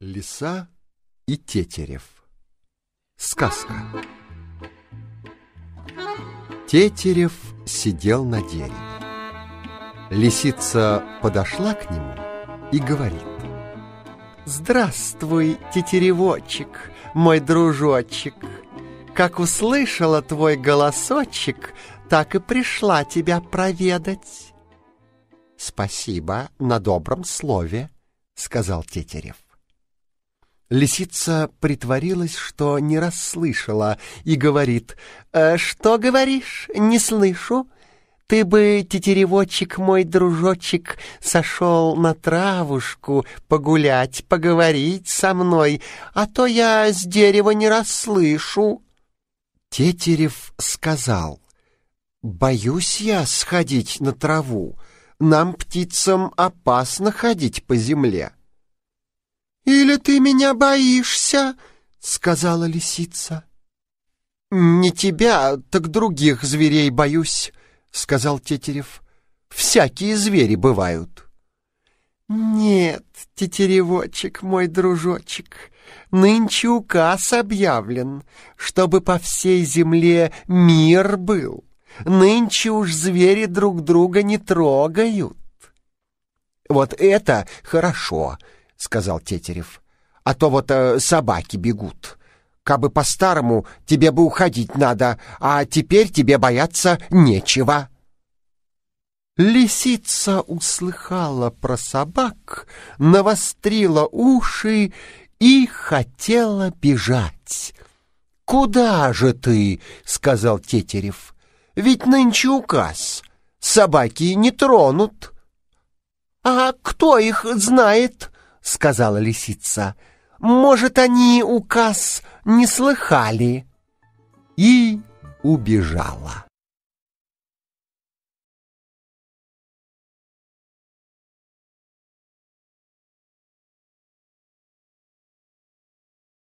Лиса и Тетерев Сказка Тетерев сидел на дереве. Лисица подошла к нему и говорит. «Здравствуй, тетеревочек, мой дружочек! Как услышала твой голосочек, так и пришла тебя проведать!» «Спасибо на добром слове», — сказал Тетерев. Лисица притворилась, что не расслышала, и говорит, «Э, «Что говоришь? Не слышу. Ты бы, тетеревочек мой дружочек, сошел на травушку погулять, поговорить со мной, а то я с дерева не расслышу». Тетерев сказал, «Боюсь я сходить на траву. Нам, птицам, опасно ходить по земле» же ты меня боишься?» — сказала лисица. «Не тебя, так других зверей боюсь», — сказал Тетерев. «Всякие звери бывают». «Нет, тетеревочек мой дружочек, нынче указ объявлен, чтобы по всей земле мир был. Нынче уж звери друг друга не трогают». «Вот это хорошо», — сказал Тетерев а то вот э, собаки бегут. Кабы по-старому тебе бы уходить надо, а теперь тебе бояться нечего». Лисица услыхала про собак, навострила уши и хотела бежать. «Куда же ты?» — сказал Тетерев. «Ведь нынче указ. Собаки не тронут». «А кто их знает?» — сказала лисица. Может, они указ не слыхали?» И убежала.